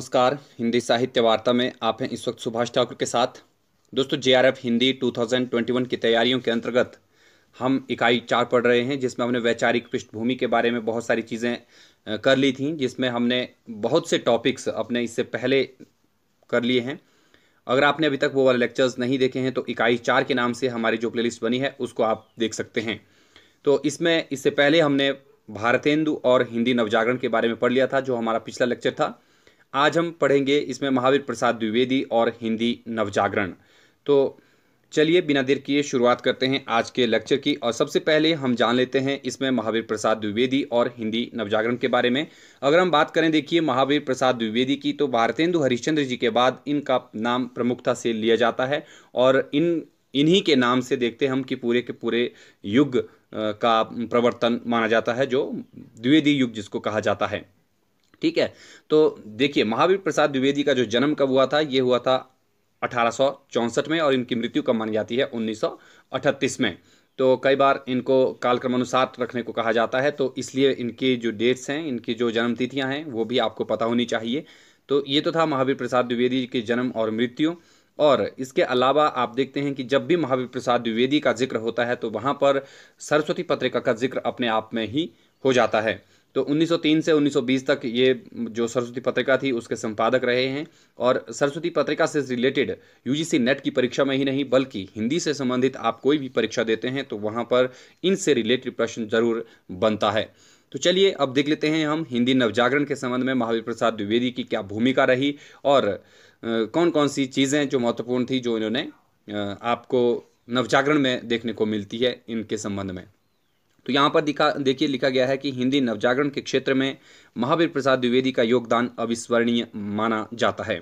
नमस्कार हिंदी साहित्य वार्ता में आप हैं इस वक्त सुभाष ठाकुर के साथ दोस्तों जेआरएफ हिंदी 2021 की तैयारियों के अंतर्गत हम इकाई चार पढ़ रहे हैं जिसमें हमने वैचारिक पृष्ठभूमि के बारे में बहुत सारी चीज़ें कर ली थी जिसमें हमने बहुत से टॉपिक्स अपने इससे पहले कर लिए हैं अगर आपने अभी तक वो वाले लेक्चर्स नहीं देखे हैं तो इकाई चार के नाम से हमारी जो प्लेलिस्ट बनी है उसको आप देख सकते हैं तो इसमें इससे पहले हमने भारतेंदु और हिंदी नवजागरण के बारे में पढ़ लिया था जो हमारा पिछला लेक्चर था आज हम पढ़ेंगे इसमें महावीर प्रसाद द्विवेदी और हिंदी नवजागरण तो चलिए बिना देर किए शुरुआत करते हैं आज के लेक्चर की और सबसे पहले हम जान लेते हैं इसमें महावीर प्रसाद द्विवेदी और हिंदी नवजागरण के बारे में अगर हम बात करें देखिए महावीर प्रसाद द्विवेदी की तो भारतेंदु हरिश्चंद्र जी के बाद इनका नाम प्रमुखता से लिया जाता है और इन इन्हीं के नाम से देखते हैं हम कि पूरे के पूरे युग का प्रवर्तन माना जाता है जो द्विवेदी युग जिसको कहा जाता है ठीक है तो देखिए महावीर प्रसाद द्विवेदी का जो जन्म कब हुआ था ये हुआ था अठारह में और इनकी मृत्यु कब मानी जाती है उन्नीस में तो कई बार इनको कालक्रमानुसार रखने को कहा जाता है तो इसलिए इनके जो डेट्स हैं इनकी जो जन्म हैं वो भी आपको पता होनी चाहिए तो ये तो था महावीर प्रसाद द्विवेदी के जन्म और मृत्यु और इसके अलावा आप देखते हैं कि जब भी महावीर प्रसाद द्विवेदी का जिक्र होता है तो वहाँ पर सरस्वती पत्रिका का जिक्र अपने आप में ही हो जाता है तो 1903 से 1920 तक ये जो सरस्वती पत्रिका थी उसके संपादक रहे हैं और सरस्वती पत्रिका से रिलेटेड यूजीसी नेट की परीक्षा में ही नहीं बल्कि हिंदी से संबंधित आप कोई भी परीक्षा देते हैं तो वहाँ पर इनसे रिलेटेड प्रश्न जरूर बनता है तो चलिए अब देख लेते हैं हम हिंदी नवजागरण के संबंध में महावीर प्रसाद द्विवेदी की क्या भूमिका रही और कौन कौन सी चीज़ें जो महत्वपूर्ण थी जो इन्होंने आपको नवजागरण में देखने को मिलती है इनके संबंध में तो यहाँ पर दिखा देखिए लिखा गया है कि हिंदी नवजागरण के क्षेत्र में महावीर प्रसाद द्विवेदी का योगदान अविस्मरणीय माना जाता है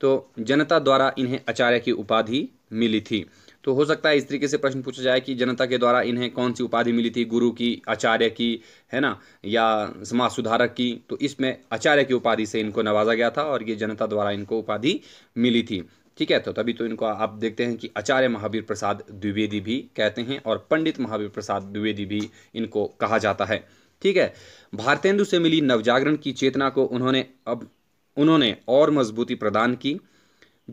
तो जनता द्वारा इन्हें आचार्य की उपाधि मिली थी तो हो सकता है इस तरीके से प्रश्न पूछा जाए कि जनता के द्वारा इन्हें कौन सी उपाधि मिली थी गुरु की आचार्य की है ना या समाज सुधारक की तो इसमें आचार्य की उपाधि से इनको नवाजा गया था और ये जनता द्वारा इनको उपाधि मिली थी ठीक है तो तभी तो इनको आप देखते हैं कि आचार्य महावीर प्रसाद द्विवेदी भी कहते हैं और पंडित महावीर प्रसाद द्विवेदी भी इनको कहा जाता है ठीक है भारतेंदु से मिली नवजागरण की चेतना को उन्होंने अब उन्होंने और मजबूती प्रदान की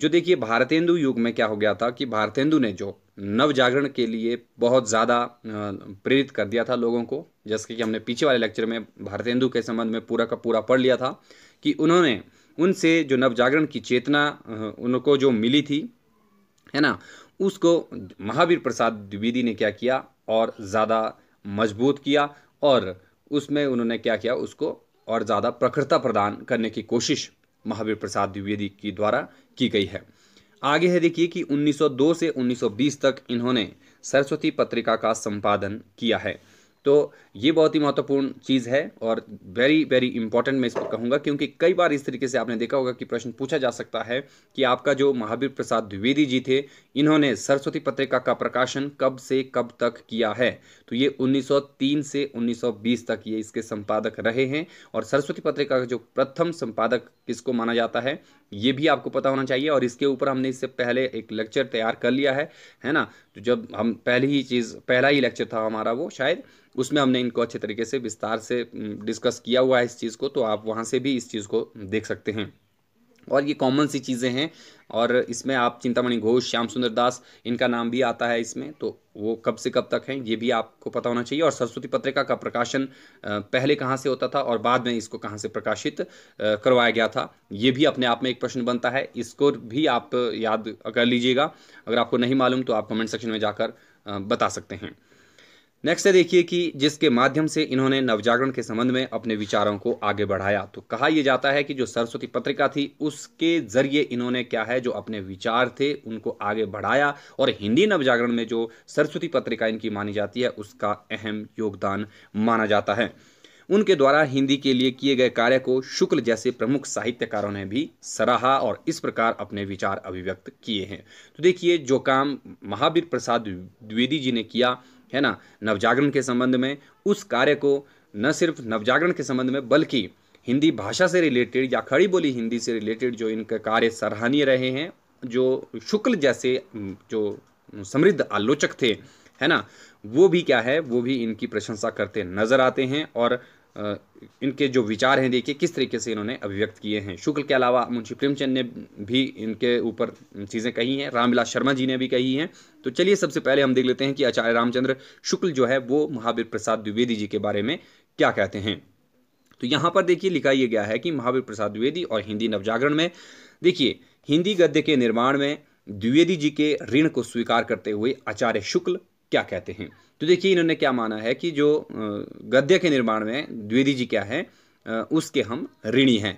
जो देखिए भारतेंदु युग में क्या हो गया था कि भारतेंदु ने जो नव जागरण के लिए बहुत ज़्यादा प्रेरित कर दिया था लोगों को जैसे कि हमने पीछे वाले लेक्चर में भारतेंदु के संबंध में पूरा का पूरा पढ़ लिया था कि उन्होंने उनसे जो नवजागरण की चेतना उनको जो मिली थी है ना उसको महावीर प्रसाद द्विवेदी ने क्या किया और ज़्यादा मजबूत किया और उसमें उन्होंने क्या किया उसको और ज़्यादा प्रखरता प्रदान करने की कोशिश महावीर प्रसाद द्विवेदी की द्वारा की गई है आगे है देखिए कि 1902 से 1920 तक इन्होंने सरस्वती पत्रिका का संपादन किया है तो ये बहुत ही महत्वपूर्ण चीज़ है और वेरी वेरी इंपॉर्टेंट मैं इसको कहूँगा क्योंकि कई बार इस तरीके से आपने देखा होगा कि प्रश्न पूछा जा सकता है कि आपका जो महावीर प्रसाद द्विवेदी जी थे इन्होंने सरस्वती पत्रिका का प्रकाशन कब से कब तक किया है तो ये 1903 से 1920 तक ये इसके संपादक रहे हैं और सरस्वती पत्रिका का जो प्रथम संपादक किसको माना जाता है ये भी आपको पता होना चाहिए और इसके ऊपर हमने इससे पहले एक लेक्चर तैयार कर लिया है है ना तो जब हम पहली ही चीज़ पहला ही लेक्चर था हमारा वो शायद उसमें हमने इनको अच्छे तरीके से विस्तार से डिस्कस किया हुआ है इस चीज़ को तो आप वहाँ से भी इस चीज़ को देख सकते हैं और ये कॉमन सी चीज़ें हैं और इसमें आप चिंतामणि घोष श्याम सुंदर दास इनका नाम भी आता है इसमें तो वो कब से कब तक हैं ये भी आपको पता होना चाहिए और सरस्वती पत्रिका का प्रकाशन पहले कहाँ से होता था और बाद में इसको कहाँ से प्रकाशित करवाया गया था ये भी अपने आप में एक प्रश्न बनता है इसको भी आप याद कर लीजिएगा अगर आपको नहीं मालूम तो आप कमेंट सेक्शन में जाकर बता सकते हैं नेक्स्ट है देखिए कि जिसके माध्यम से इन्होंने नवजागरण के संबंध में अपने विचारों को आगे बढ़ाया तो कहा यह जाता है कि जो सरस्वती पत्रिका थी उसके जरिए इन्होंने क्या है जो अपने विचार थे उनको आगे बढ़ाया और हिंदी नवजागरण में जो सरस्वती पत्रिका इनकी मानी जाती है उसका अहम योगदान माना जाता है उनके द्वारा हिंदी के लिए किए गए कार्य को शुक्ल जैसे प्रमुख साहित्यकारों ने भी सराहा और इस प्रकार अपने विचार अभिव्यक्त किए हैं तो देखिए जो काम महावीर प्रसाद द्विवेदी जी ने किया है ना नवजागरण के संबंध में उस कार्य को न सिर्फ नवजागरण के संबंध में बल्कि हिंदी भाषा से रिलेटेड या खड़ी बोली हिंदी से रिलेटेड जो इनके कार्य सराहनीय रहे हैं जो शुक्ल जैसे जो समृद्ध आलोचक थे है ना वो भी क्या है वो भी इनकी प्रशंसा करते नजर आते हैं और इनके जो विचार हैं देखिए किस तरीके से इन्होंने अभिव्यक्त किए हैं शुक्ल के अलावा मुंशी प्रेमचंद ने भी इनके ऊपर चीज़ें कही हैं रामविलास शर्मा जी ने भी कही हैं तो चलिए सबसे पहले हम देख लेते हैं कि आचार्य रामचंद्र शुक्ल जो है वो महावीर प्रसाद द्विवेदी जी के बारे में क्या कहते हैं तो यहाँ पर देखिए लिखा यह गया है कि महावीर प्रसाद द्विवेदी और हिंदी नवजागरण में देखिए हिंदी गद्य के निर्माण में द्विवेदी जी के ऋण को स्वीकार करते हुए आचार्य शुक्ल क्या कहते हैं तो देखिए इन्होंने क्या माना है कि जो गद्य के निर्माण में द्विवेदी जी क्या है उसके हम ऋणी हैं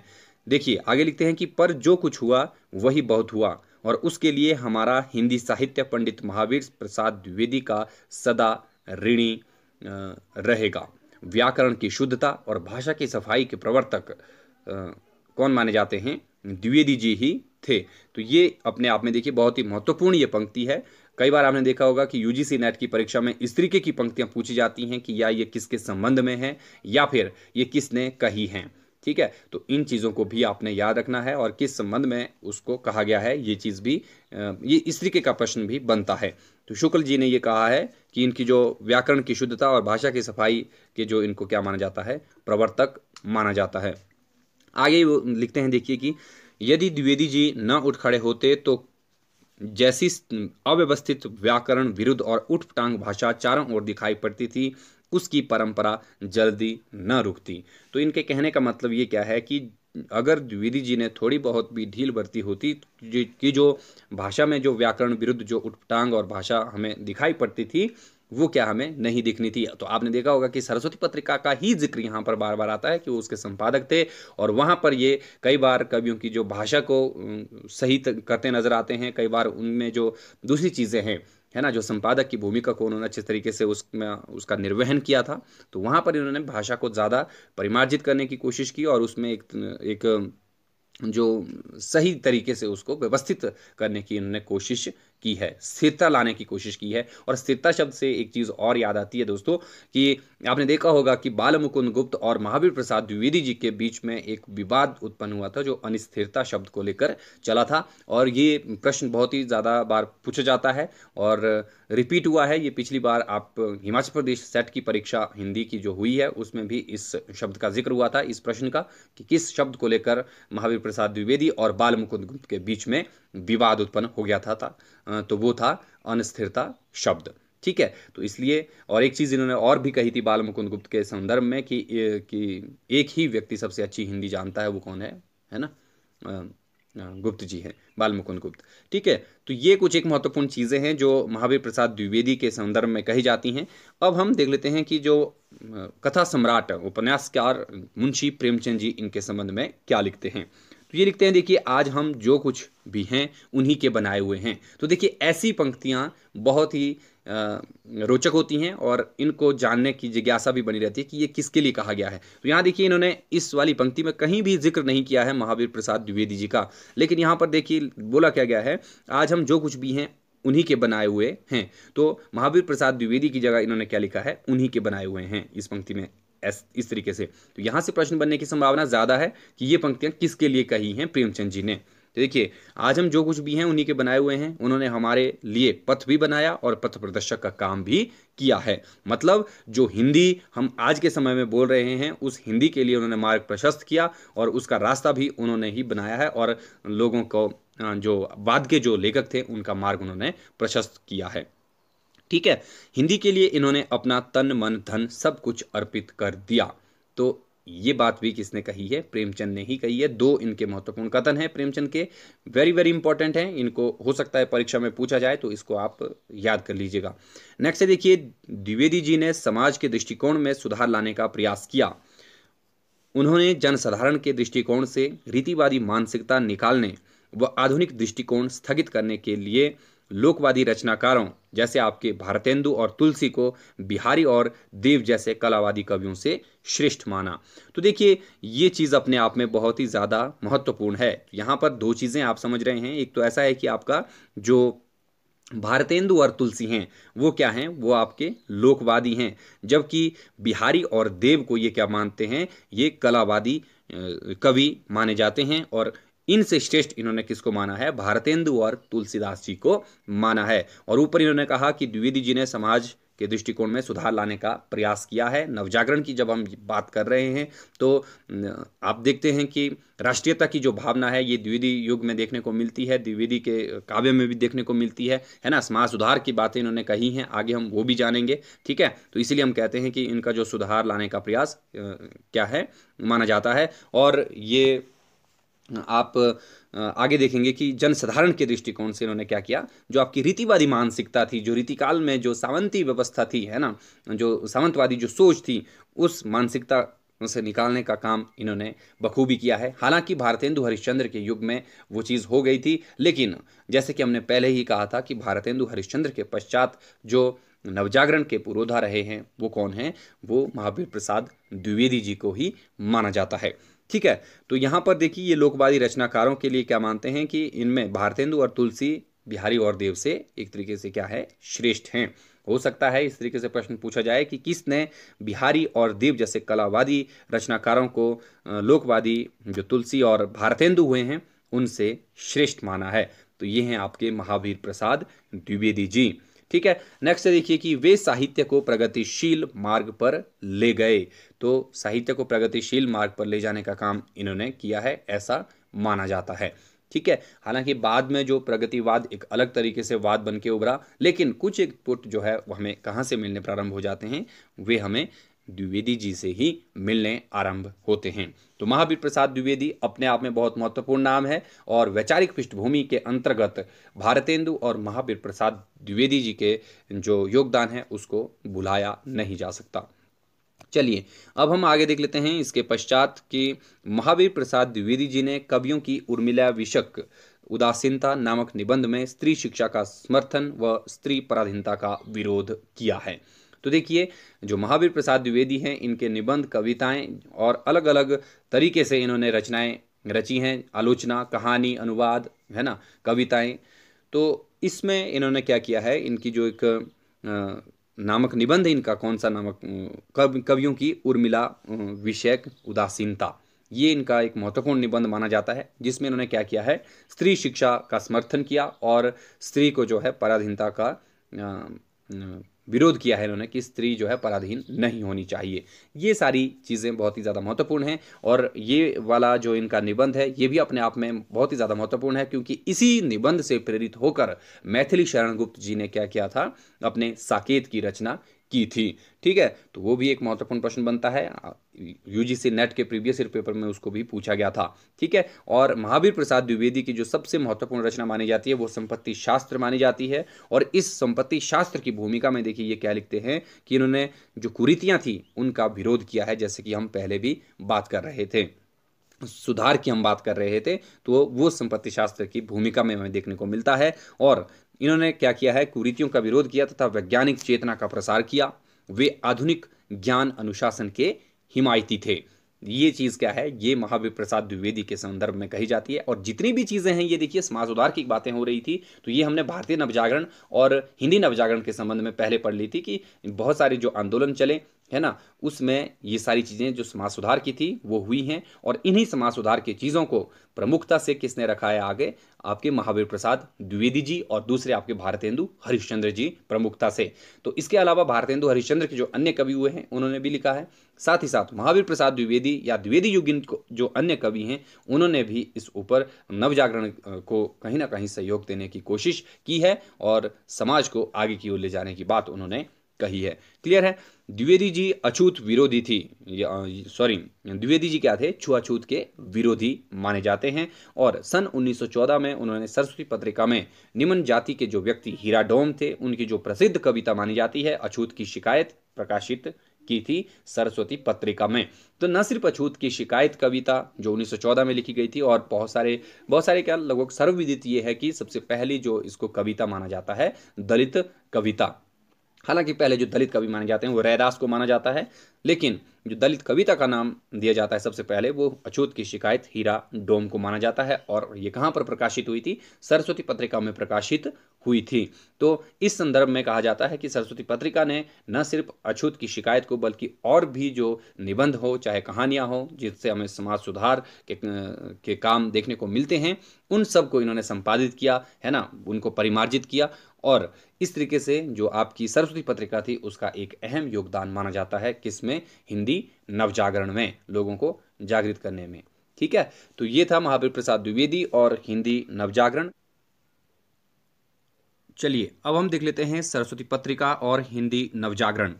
देखिए आगे लिखते हैं कि पर जो कुछ हुआ वही बहुत हुआ और उसके लिए हमारा हिंदी साहित्य पंडित महावीर प्रसाद द्विवेदी का सदा ऋणी रहेगा व्याकरण की शुद्धता और भाषा की सफाई के प्रवर्तक कौन माने जाते हैं द्विवेदी जी ही थे तो ये अपने आप में देखिए बहुत ही महत्वपूर्ण ये पंक्ति है कई बार आपने देखा होगा कि यूजीसी नेट की परीक्षा में इस तरीके की पंक्तियां पूछी जाती हैं कि या ये किसके संबंध में है या फिर ये किसने कही है ठीक है तो इन चीज़ों को भी आपने याद रखना है और किस संबंध में उसको कहा गया है ये चीज़ भी ये इस तरीके का प्रश्न भी बनता है तो शुक्ल जी ने ये कहा है कि इनकी जो व्याकरण की शुद्धता और भाषा की सफाई के जो इनको क्या माना जाता है प्रवर्तक माना जाता है आगे वो लिखते हैं देखिए कि यदि द्विवेदी जी न उठ खड़े होते तो जैसी अव्यवस्थित व्याकरण विरुद्ध और उठपटांग भाषा चारों ओर दिखाई पड़ती थी उसकी परंपरा जल्दी न रुकती तो इनके कहने का मतलब ये क्या है कि अगर द्विवेदी जी ने थोड़ी बहुत भी ढील बरती होती कि जो भाषा में जो व्याकरण विरुद्ध जो उठपटांग और भाषा हमें दिखाई पड़ती थी वो क्या हमें नहीं दिखनी थी तो आपने देखा होगा कि सरस्वती पत्रिका का ही जिक्र यहाँ पर बार बार आता है कि वो उसके संपादक थे और वहाँ पर ये कई बार कवियों की जो भाषा को सही करते नजर आते हैं कई बार उनमें जो दूसरी चीज़ें हैं है ना जो संपादक की भूमिका को उन्होंने अच्छे तरीके से उसमें उसका निर्वहन किया था तो वहाँ पर इन्होंने भाषा को ज़्यादा परिमार्जित करने की कोशिश की और उसमें एक एक जो सही तरीके से उसको व्यवस्थित करने की इन्होंने कोशिश की है स्थिरता लाने की कोशिश की है और स्थिरता शब्द से एक चीज़ और याद आती है दोस्तों कि आपने देखा होगा कि बाल मुकुंद गुप्त और महावीर प्रसाद द्विवेदी जी के बीच में एक विवाद उत्पन्न हुआ था जो अनिस्थिरता शब्द को लेकर चला था और ये प्रश्न बहुत ही ज़्यादा बार पूछा जाता है और रिपीट हुआ है ये पिछली बार आप हिमाचल प्रदेश सेट की परीक्षा हिंदी की जो हुई है उसमें भी इस शब्द का जिक्र हुआ था इस प्रश्न का कि किस शब्द को लेकर महावीर प्रसाद द्विवेदी और बाल मुकुंद गुप्त के बीच में विवाद उत्पन्न हो गया था, था तो वो था अनस्थिरता शब्द ठीक है तो इसलिए और एक चीज़ इन्होंने और भी कही थी बाल मुकुंद गुप्त के संदर्भ में कि कि एक ही व्यक्ति सबसे अच्छी हिंदी जानता है वो कौन है है ना गुप्त जी हैं बाल मुकुंद गुप्त ठीक है तो ये कुछ एक महत्वपूर्ण चीज़ें हैं जो महावीर प्रसाद द्विवेदी के संदर्भ में कही जाती हैं अब हम देख लेते हैं कि जो कथा सम्राट उपन्यासकार मुंशी प्रेमचंद जी इनके संबंध में क्या लिखते हैं तो ये लिखते हैं देखिए आज हम जो कुछ भी हैं उन्हीं के बनाए हुए हैं तो देखिए ऐसी पंक्तियाँ बहुत ही रोचक होती हैं और इनको जानने की जिज्ञासा भी बनी रहती है कि ये किसके लिए कहा गया है तो यहाँ देखिए इन्होंने इस वाली पंक्ति में कहीं भी जिक्र नहीं किया है महावीर प्रसाद द्विवेदी जी का लेकिन यहाँ पर देखिए बोला क्या गया है आज हम जो कुछ भी हैं उन्हीं के बनाए हुए हैं तो महावीर प्रसाद द्विवेदी की जगह इन्होंने क्या लिखा है उन्हीं के बनाए हुए हैं इस पंक्ति में इस तरीके से तो यहाँ से प्रश्न बनने की संभावना ज़्यादा है कि ये पंक्तियाँ किसके लिए कही हैं प्रेमचंद जी ने तो देखिए आज हम जो कुछ भी हैं उन्हीं के बनाए हुए हैं उन्होंने हमारे लिए पथ भी बनाया और पथ प्रदर्शक का काम भी किया है मतलब जो हिंदी हम आज के समय में बोल रहे हैं उस हिंदी के लिए उन्होंने मार्ग प्रशस्त किया और उसका रास्ता भी उन्होंने ही बनाया है और लोगों को जो बाद के जो लेखक थे उनका मार्ग उन्होंने प्रशस्त किया है ठीक है हिंदी के लिए इन्होंने अपना तन मन धन सब कुछ अर्पित कर दिया तो ये बात भी किसने कही है प्रेमचंद ने ही कही है दो इनके महत्वपूर्ण कथन हैं प्रेमचंद के वेरी वेरी इंपॉर्टेंट हैं इनको हो सकता है परीक्षा में पूछा जाए तो इसको आप याद कर लीजिएगा नेक्स्ट है देखिए द्विवेदी जी ने समाज के दृष्टिकोण में सुधार लाने का प्रयास किया उन्होंने जनसाधारण के दृष्टिकोण से रीतिवादी मानसिकता निकालने व आधुनिक दृष्टिकोण स्थगित करने के लिए लोकवादी रचनाकारों जैसे आपके भारतेंदु और तुलसी को बिहारी और देव जैसे कलावादी कवियों से श्रेष्ठ माना तो देखिए ये चीज़ अपने आप में बहुत ही ज़्यादा महत्वपूर्ण है यहाँ पर दो चीज़ें आप समझ रहे हैं एक तो ऐसा है कि आपका जो भारतेंदु और तुलसी हैं वो क्या हैं वो आपके लोकवादी हैं जबकि बिहारी और देव को ये क्या मानते हैं ये कलावादी कवि माने जाते हैं और इनसे श्रेष्ठ इन्होंने किसको माना है भारतेंदु और तुलसीदास जी को माना है और ऊपर इन्होंने कहा कि द्विवेदी जी ने समाज के दृष्टिकोण में सुधार लाने का प्रयास किया है नवजागरण की जब हम बात कर रहे हैं तो आप देखते हैं कि राष्ट्रीयता की जो भावना है ये द्विवेदी युग में देखने को मिलती है द्विवेदी के काव्य में भी देखने को मिलती है है ना समाज सुधार की बातें इन्होंने कही हैं आगे हम वो भी जानेंगे ठीक है तो इसीलिए हम कहते हैं कि इनका जो सुधार लाने का प्रयास क्या है माना जाता है और ये आप आगे देखेंगे कि जनसाधारण के दृष्टिकोण से इन्होंने क्या किया जो आपकी रीतिवादी मानसिकता थी जो रीतिकाल में जो सावंती व्यवस्था थी है ना जो सावंतवादी जो सोच थी उस मानसिकता उसे निकालने का काम इन्होंने बखूबी किया है हालांकि भारतेंदु हरिश्चंद्र के युग में वो चीज़ हो गई थी लेकिन जैसे कि हमने पहले ही कहा था कि भारतेंदु हरिश्चंद्र के पश्चात जो नवजागरण के पुरोधा रहे हैं वो कौन हैं वो महावीर प्रसाद द्विवेदी जी को ही माना जाता है ठीक है तो यहाँ पर देखिए ये लोकवादी रचनाकारों के लिए क्या मानते हैं कि इनमें भारतेंदु और तुलसी बिहारी और देव से एक तरीके से क्या है श्रेष्ठ हैं हो सकता है इस तरीके से प्रश्न पूछा जाए कि किसने बिहारी और देव जैसे कलावादी रचनाकारों को लोकवादी जो तुलसी और भारतेंदु हुए हैं उनसे श्रेष्ठ माना है तो ये हैं आपके महावीर प्रसाद द्विवेदी जी ठीक है नेक्स्ट देखिए कि वे साहित्य को प्रगतिशील मार्ग पर ले गए तो साहित्य को प्रगतिशील मार्ग पर ले जाने का काम इन्होंने किया है ऐसा माना जाता है ठीक है हालांकि बाद में जो प्रगतिवाद एक अलग तरीके से वाद बन के उभरा लेकिन कुछ एक पुट जो है वो हमें कहाँ से मिलने प्रारंभ हो जाते हैं वे हमें द्विवेदी जी से ही मिलने आरंभ होते हैं तो महावीर प्रसाद द्विवेदी अपने आप में बहुत महत्वपूर्ण नाम है और वैचारिक पृष्ठभूमि के अंतर्गत भारतेंदु और महावीर प्रसाद द्विवेदी जी के जो योगदान है उसको भुलाया नहीं जा सकता चलिए अब हम आगे देख लेते हैं इसके पश्चात कि महावीर प्रसाद द्विवेदी जी ने कवियों की उर्मिला विषक उदासीनता नामक निबंध में स्त्री शिक्षा का समर्थन व स्त्री पराधीनता का विरोध किया है तो देखिए जो महावीर प्रसाद द्विवेदी हैं इनके निबंध कविताएं और अलग अलग तरीके से इन्होंने रचनाएं रची हैं आलोचना कहानी अनुवाद है ना कविताएं तो इसमें इन्होंने क्या किया है इनकी जो एक नामक निबंध इनका कौन सा नामक कव कवियों की उर्मिला विषयक उदासीनता ये इनका एक महत्वपूर्ण निबंध माना जाता है जिसमें इन्होंने क्या किया है स्त्री शिक्षा का समर्थन किया और स्त्री को जो है पराधीनता का विरोध किया है इन्होंने कि स्त्री जो है पराधीन नहीं होनी चाहिए ये सारी चीज़ें बहुत ही ज़्यादा महत्वपूर्ण हैं और ये वाला जो इनका निबंध है ये भी अपने आप में बहुत ही ज़्यादा महत्वपूर्ण है क्योंकि इसी निबंध से प्रेरित होकर मैथिली शरण गुप्त जी ने क्या किया था अपने साकेत की रचना की थी ठीक है तो वो भी एक महत्वपूर्ण प्रश्न बनता है यूजीसी नेट के प्रीवियस ईयर पेपर में उसको भी पूछा गया था ठीक है और महावीर प्रसाद द्विवेदी की जो सबसे महत्वपूर्ण रचना मानी जाती है वो संपत्ति शास्त्र मानी जाती है और इस संपत्ति शास्त्र की भूमिका में देखिए ये क्या लिखते हैं कि इन्होंने जो कुरीतियाँ थी उनका विरोध किया है जैसे कि हम पहले भी बात कर रहे थे सुधार की हम बात कर रहे थे तो वो संपत्ति शास्त्र की भूमिका में हमें देखने को मिलता है और इन्होंने क्या किया है कुरीतियों का विरोध किया तथा वैज्ञानिक चेतना का प्रसार किया वे आधुनिक ज्ञान अनुशासन के हिमायती थे ये चीज़ क्या है ये महावीर प्रसाद द्विवेदी के संदर्भ में कही जाती है और जितनी भी चीज़ें हैं ये देखिए समाज उदार की बातें हो रही थी तो ये हमने भारतीय नवजागरण और हिंदी नवजागरण के संबंध में पहले पढ़ ली थी कि बहुत सारे जो आंदोलन चले है ना उसमें ये सारी चीज़ें जो समाज सुधार की थी वो हुई हैं और इन्हीं समाज सुधार की चीज़ों को प्रमुखता से किसने रखा है आगे आपके महावीर प्रसाद द्विवेदी जी और दूसरे आपके भारतेंदु हरिश्चंद्र जी प्रमुखता से तो इसके अलावा भारतेंदु हरिश्चंद्र के जो अन्य कवि हुए हैं उन्होंने भी लिखा है साथ ही साथ महावीर प्रसाद द्विवेदी या द्विवेदी युगिन जो अन्य कवि हैं उन्होंने भी इस ऊपर नवजागरण को कहीं ना कहीं सहयोग देने की कोशिश की है और समाज को आगे की ओर ले जाने की बात उन्होंने कही है क्लियर है द्विवेदी जी अछूत विरोधी थी सॉरी द्विवेदी जी क्या थे छुआछूत के विरोधी माने जाते हैं और सन 1914 में उन्होंने सरस्वती पत्रिका में निम्न जाति के जो व्यक्ति हीराडोम थे उनकी जो प्रसिद्ध कविता मानी जाती है अछूत की शिकायत प्रकाशित की थी सरस्वती पत्रिका में तो न सिर्फ अछूत की शिकायत कविता जो 1914 में लिखी गई थी और बहुत सारे बहुत सारे क्या लगभग सर्वविदित ये है कि सबसे पहली जो इसको कविता माना जाता है दलित कविता हालांकि पहले जो दलित कवि माने जाते हैं वो रैदास को माना जाता है लेकिन जो दलित कविता का नाम दिया जाता है सबसे पहले वो अछूत की शिकायत हीरा डोम को माना जाता है और ये कहाँ पर प्रकाशित हुई थी सरस्वती पत्रिका में प्रकाशित हुई थी तो इस संदर्भ में कहा जाता है कि सरस्वती पत्रिका ने न सिर्फ अछूत की शिकायत को बल्कि और भी जो निबंध हो चाहे कहानियाँ हो जिससे हमें समाज सुधार के, के काम देखने को मिलते हैं उन सबको इन्होंने संपादित किया है ना उनको परिमार्जित किया और इस तरीके से जो आपकी सरस्वती पत्रिका थी उसका एक अहम योगदान माना जाता है किसमें हिंदी नवजागरण में लोगों को जागृत करने में ठीक है तो ये था महावीर प्रसाद द्विवेदी और हिंदी नवजागरण चलिए अब हम देख लेते हैं सरस्वती पत्रिका और हिंदी नवजागरण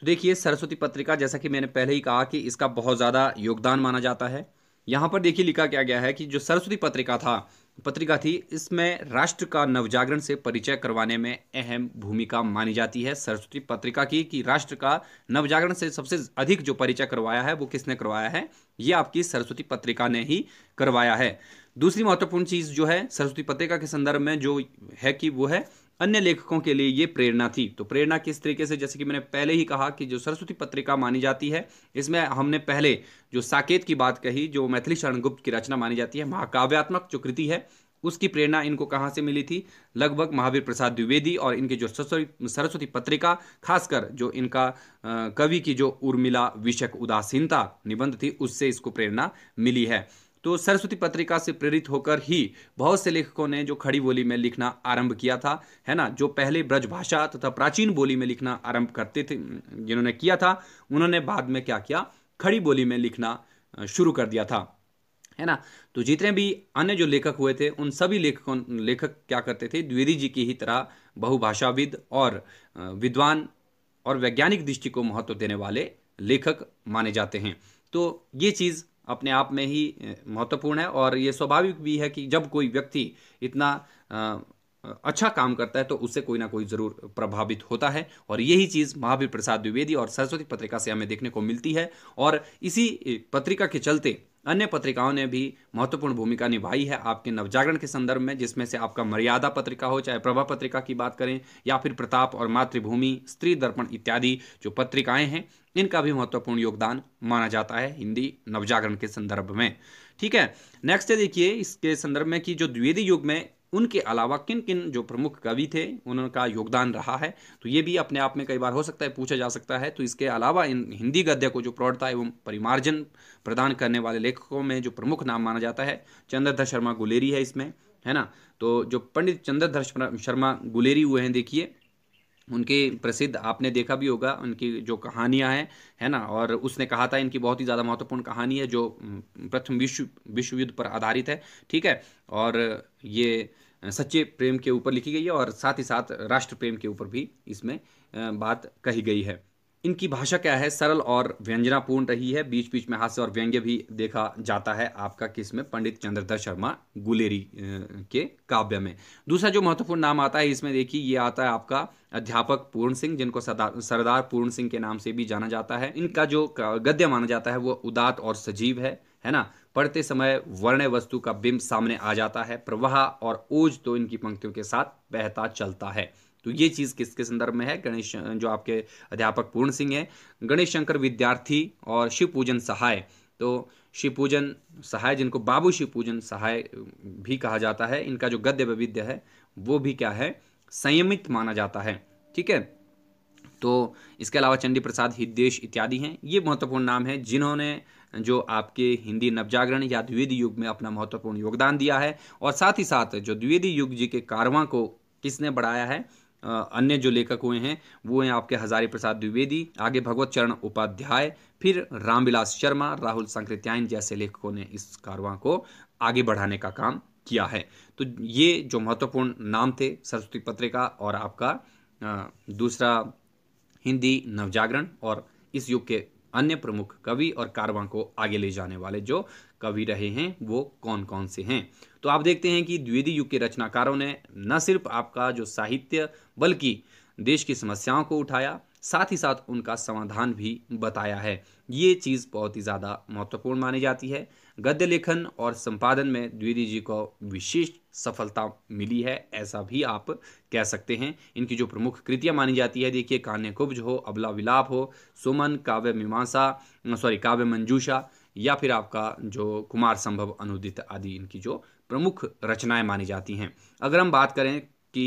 तो देखिए सरस्वती पत्रिका जैसा कि मैंने पहले ही कहा कि इसका बहुत ज़्यादा योगदान माना जाता है यहाँ पर देखिए लिखा क्या गया है कि जो सरस्वती पत्रिका था पत्रिका थी इसमें राष्ट्र का नवजागरण से परिचय करवाने में अहम भूमिका मानी जाती है सरस्वती पत्रिका की कि राष्ट्र का नवजागरण से सबसे अधिक जो परिचय करवाया है वो किसने करवाया है ये आपकी सरस्वती पत्रिका ने ही करवाया है दूसरी महत्वपूर्ण चीज़ जो है सरस्वती पत्रिका के संदर्भ में जो है कि वो है अन्य लेखकों के लिए ये प्रेरणा थी तो प्रेरणा किस तरीके से जैसे कि मैंने पहले ही कहा कि जो सरस्वती पत्रिका मानी जाती है इसमें हमने पहले जो साकेत की बात कही जो मैथिली शरण गुप्त की रचना मानी जाती है महाकाव्यात्मक जो कृति है उसकी प्रेरणा इनको कहाँ से मिली थी लगभग महावीर प्रसाद द्विवेदी और इनकी जो सरस्वती पत्रिका खासकर जो इनका कवि की जो उर्मिला विषक उदासीनता निबंध थी उससे इसको प्रेरणा मिली है तो सरस्वती पत्रिका से प्रेरित होकर ही बहुत से लेखकों ने जो खड़ी बोली में लिखना आरंभ किया था है ना जो पहले ब्रजभाषा तथा प्राचीन बोली में लिखना आरंभ करते थे जिन्होंने किया था उन्होंने बाद में क्या किया खड़ी बोली में लिखना शुरू कर दिया था है ना तो जितने भी अन्य जो लेखक हुए थे उन सभी लेखकों लेखक क्या करते थे द्विवेदी जी की ही तरह बहुभाषाविद और विद्वान और वैज्ञानिक दृष्टि को महत्व देने वाले लेखक माने जाते हैं तो ये चीज़ अपने आप में ही महत्वपूर्ण है और ये स्वाभाविक भी है कि जब कोई व्यक्ति इतना अच्छा काम करता है तो उससे कोई ना कोई जरूर प्रभावित होता है और यही चीज़ महावीर प्रसाद द्विवेदी और सरस्वती पत्रिका से हमें देखने को मिलती है और इसी पत्रिका के चलते अन्य पत्रिकाओं ने भी महत्वपूर्ण भूमिका निभाई है आपके नवजागरण के संदर्भ में जिसमें से आपका मर्यादा पत्रिका हो चाहे प्रभा पत्रिका की बात करें या फिर प्रताप और मातृभूमि स्त्री दर्पण इत्यादि जो पत्रिकाएं हैं इनका भी महत्वपूर्ण योगदान माना जाता है हिंदी नवजागरण के संदर्भ में ठीक है नेक्स्ट देखिए इसके संदर्भ में कि जो द्विवेदी युग में उनके अलावा किन किन जो प्रमुख कवि थे उनका योगदान रहा है तो ये भी अपने आप में कई बार हो सकता है पूछा जा सकता है तो इसके अलावा इन हिंदी गद्य को जो प्रौढ़ता एवं परिमार्जन प्रदान करने वाले लेखकों में जो प्रमुख नाम माना जाता है चंद्रधर शर्मा गुलेरी है इसमें है ना तो जो पंडित चंद्रधर शर्मा गुलेरी हुए हैं देखिए उनके प्रसिद्ध आपने देखा भी होगा उनकी जो कहानियां हैं है ना और उसने कहा था इनकी बहुत ही ज़्यादा महत्वपूर्ण कहानी है जो प्रथम विश्व विश्व युद्ध पर आधारित है ठीक है और ये सच्चे प्रेम के ऊपर लिखी गई है और साथ ही साथ राष्ट्र प्रेम के ऊपर भी इसमें बात कही गई है इनकी भाषा क्या है सरल और व्यंजनापूर्ण रही है बीच बीच में हास्य और व्यंग्य भी देखा जाता है आपका किस में पंडित चंद्रधर शर्मा गुलेरी के काव्य में दूसरा जो महत्वपूर्ण नाम आता है इसमें देखिए ये आता है आपका अध्यापक पूर्ण सिंह जिनको सरदार पूर्ण सिंह के नाम से भी जाना जाता है इनका जो गद्य माना जाता है वो उदात और सजीव है है ना पढ़ते समय वर्ण वस्तु का बिंब सामने आ जाता है प्रवाह और ओज तो इनकी पंक्तियों के साथ बहता चलता है तो ये चीज़ किसके संदर्भ में है गणेश जो आपके अध्यापक पूर्ण सिंह है गणेश शंकर विद्यार्थी और शिव पूजन सहाय तो शिव पूजन सहाय जिनको बाबू शिव पूजन सहाय भी कहा जाता है इनका जो गद्य वैविध्य है वो भी क्या है संयमित माना जाता है ठीक है तो इसके अलावा चंडी प्रसाद हिदेश इत्यादि हैं ये महत्वपूर्ण नाम है जिन्होंने जो आपके हिंदी नवजागरण या द्विवेदी युग में अपना महत्वपूर्ण योगदान दिया है और साथ ही साथ जो द्विवेदी युग जी के कारवां को किसने बढ़ाया है अन्य जो लेखक हुए हैं वो हैं आपके हजारी प्रसाद द्विवेदी आगे भगवत चरण उपाध्याय फिर रामविलास शर्मा राहुल संकृत्यायन जैसे लेखकों ने इस कारवां को आगे बढ़ाने का काम किया है तो ये जो महत्वपूर्ण नाम थे सरस्वती पत्रिका और आपका दूसरा हिंदी नवजागरण और इस युग के अन्य प्रमुख कवि और कारवां को आगे ले जाने वाले जो कवि रहे हैं वो कौन कौन से हैं तो आप देखते हैं कि द्विवेदी युग के रचनाकारों ने न सिर्फ आपका जो साहित्य बल्कि देश की समस्याओं को उठाया साथ ही साथ उनका समाधान भी बताया है ये चीज़ बहुत ही ज़्यादा महत्वपूर्ण मानी जाती है गद्य लेखन और संपादन में द्विवेदी जी को विशेष सफलता मिली है ऐसा भी आप कह सकते हैं इनकी जो प्रमुख कृतियाँ मानी जाती है देखिए कान्य कुब्ज हो अबला विलाप हो सुमन काव्य मीमांसा सॉरी काव्य मंजूषा या फिर आपका जो कुमार संभव अनुदित आदि इनकी जो प्रमुख रचनाएं मानी जाती हैं अगर हम बात करें कि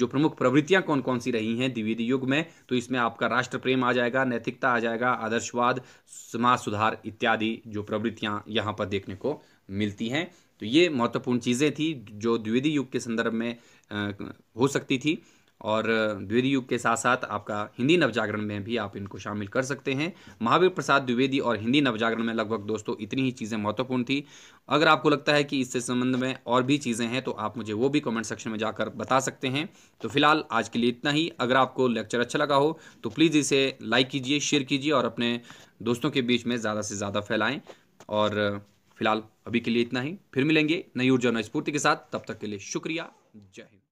जो प्रमुख प्रवृत्तियां कौन कौन सी रही हैं द्विवेदी युग में तो इसमें आपका राष्ट्र प्रेम आ जाएगा नैतिकता आ जाएगा आदर्शवाद समाज सुधार इत्यादि जो प्रवृत्तियां यहाँ पर देखने को मिलती हैं तो ये महत्वपूर्ण चीज़ें थी जो द्विवेदी युग के संदर्भ में हो सकती थी और द्विवेदी युग के साथ साथ आपका हिंदी नवजागरण में भी आप इनको शामिल कर सकते हैं महावीर प्रसाद द्विवेदी और हिंदी नवजागरण में लगभग दोस्तों इतनी ही चीज़ें महत्वपूर्ण थी अगर आपको लगता है कि इससे संबंध में और भी चीज़ें हैं तो आप मुझे वो भी कमेंट सेक्शन में जाकर बता सकते हैं तो फिलहाल आज के लिए इतना ही अगर आपको लेक्चर अच्छा लगा हो तो प्लीज़ इसे लाइक कीजिए शेयर कीजिए और अपने दोस्तों के बीच में ज़्यादा से ज़्यादा फैलाएँ और फिलहाल अभी के लिए इतना ही फिर मिलेंगे नई ऊर्जा नई स्फूर्ति के साथ तब तक के लिए शुक्रिया जय हिंद